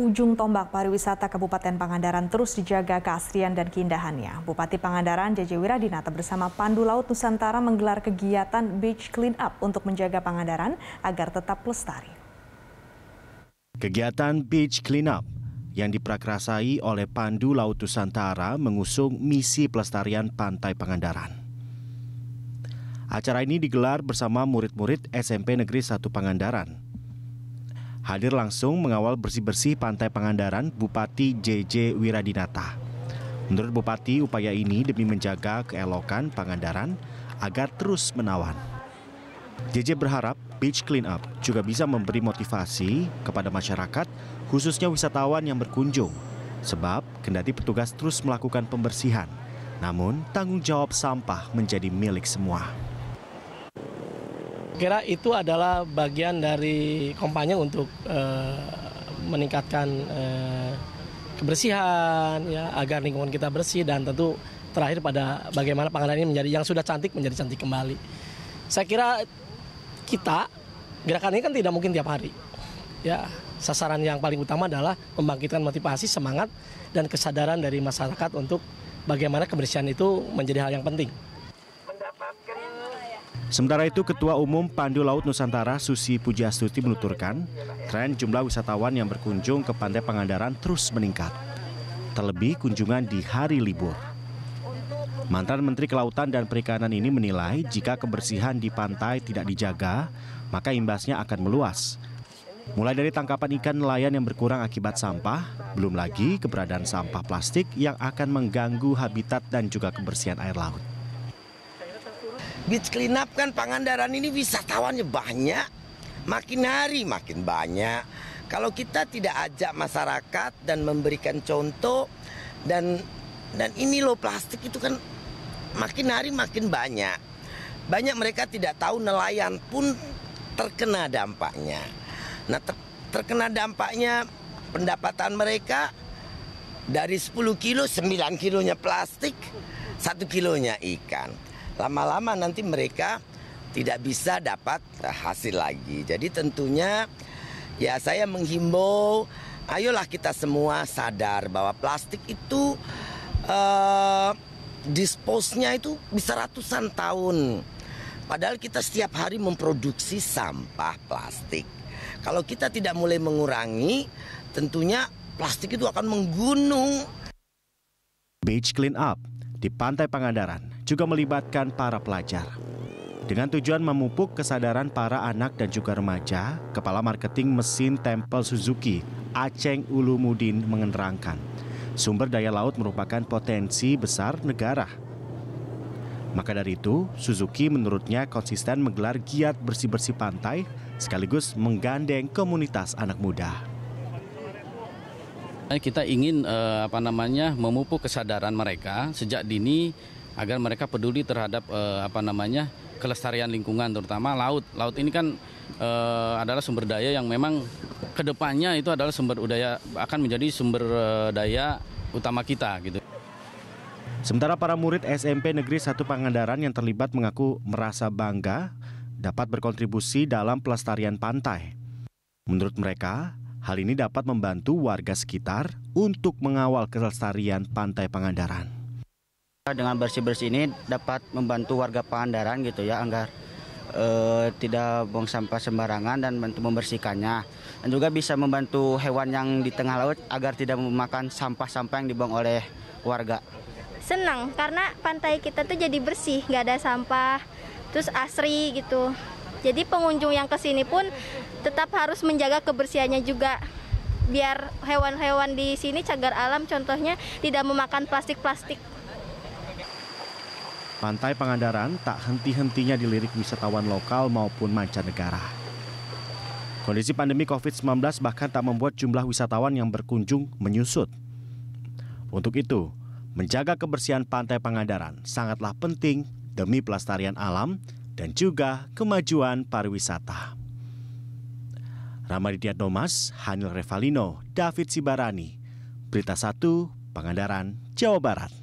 ujung tombak pariwisata Kabupaten Pangandaran terus dijaga keasrian dan keindahannya. Bupati Pangandaran JJ Wiradinata bersama Pandu Laut Nusantara menggelar kegiatan Beach Clean Up untuk menjaga Pangandaran agar tetap lestari. Kegiatan Beach Clean Up yang diprakrasai oleh Pandu Laut Nusantara mengusung misi pelestarian pantai Pangandaran. Acara ini digelar bersama murid-murid SMP Negeri 1 Pangandaran hadir langsung mengawal bersih-bersih pantai Pangandaran Bupati JJ Wiradinata. Menurut Bupati, upaya ini demi menjaga keelokan Pangandaran agar terus menawan. JJ berharap beach cleanup juga bisa memberi motivasi kepada masyarakat, khususnya wisatawan yang berkunjung. Sebab, kendati petugas terus melakukan pembersihan, namun tanggung jawab sampah menjadi milik semua kira itu adalah bagian dari kampanye untuk uh, meningkatkan uh, kebersihan ya agar lingkungan kita bersih dan tentu terakhir pada bagaimana panganan ini menjadi yang sudah cantik menjadi cantik kembali. Saya kira kita gerakan ini kan tidak mungkin tiap hari. Ya, sasaran yang paling utama adalah membangkitkan motivasi, semangat dan kesadaran dari masyarakat untuk bagaimana kebersihan itu menjadi hal yang penting. Mendapatkan Sementara itu, Ketua Umum Pandu Laut Nusantara Susi Pujastuti menuturkan, tren jumlah wisatawan yang berkunjung ke Pantai Pangandaran terus meningkat, terlebih kunjungan di hari libur. Mantan Menteri Kelautan dan Perikanan ini menilai jika kebersihan di pantai tidak dijaga, maka imbasnya akan meluas. Mulai dari tangkapan ikan nelayan yang berkurang akibat sampah, belum lagi keberadaan sampah plastik yang akan mengganggu habitat dan juga kebersihan air laut. Beach cleanup kan Pangandaran ini wisatawannya banyak. Makin hari makin banyak. Kalau kita tidak ajak masyarakat dan memberikan contoh dan dan ini loh plastik itu kan makin hari makin banyak. Banyak mereka tidak tahu nelayan pun terkena dampaknya. Nah, ter, terkena dampaknya pendapatan mereka dari 10 kilo 9 kilonya plastik, satu kilonya ikan lama-lama nanti mereka tidak bisa dapat eh, hasil lagi. Jadi tentunya ya saya menghimbau ayolah kita semua sadar bahwa plastik itu uh, eh, disposnya itu bisa ratusan tahun. Padahal kita setiap hari memproduksi sampah plastik. Kalau kita tidak mulai mengurangi, tentunya plastik itu akan menggunung. Beach Clean Up di Pantai Pangandaran juga melibatkan para pelajar. Dengan tujuan memupuk kesadaran para anak dan juga remaja, Kepala Marketing Mesin Tempel Suzuki, Aceng Ulumudin menerangkan, sumber daya laut merupakan potensi besar negara. Maka dari itu, Suzuki menurutnya konsisten menggelar giat bersih-bersih pantai sekaligus menggandeng komunitas anak muda. Kita ingin eh, apa namanya memupuk kesadaran mereka sejak dini agar mereka peduli terhadap eh, apa namanya kelestarian lingkungan terutama laut. Laut ini kan eh, adalah sumber daya yang memang kedepannya itu adalah sumber daya akan menjadi sumber eh, daya utama kita gitu. Sementara para murid SMP Negeri satu Pangandaran yang terlibat mengaku merasa bangga dapat berkontribusi dalam pelestarian pantai. Menurut mereka, hal ini dapat membantu warga sekitar untuk mengawal kelestarian pantai Pangandaran. Dengan bersih-bersih ini dapat membantu warga Pangandaran gitu ya agar eh, tidak buang sampah sembarangan dan bantu membersihkannya. Dan juga bisa membantu hewan yang di tengah laut agar tidak memakan sampah-sampah yang dibuang oleh warga. Senang karena pantai kita tuh jadi bersih, nggak ada sampah, terus asri gitu. Jadi pengunjung yang kesini pun tetap harus menjaga kebersihannya juga biar hewan-hewan di sini cagar alam contohnya tidak memakan plastik-plastik. Pantai Pangandaran tak henti-hentinya dilirik wisatawan lokal maupun mancanegara. Kondisi pandemi COVID-19 bahkan tak membuat jumlah wisatawan yang berkunjung menyusut. Untuk itu, menjaga kebersihan Pantai Pangandaran sangatlah penting demi pelestarian alam dan juga kemajuan pariwisata. Ramaditya Domas, Hanil Revalino, David Sibarani, Berita 1, Pangandaran, Jawa Barat.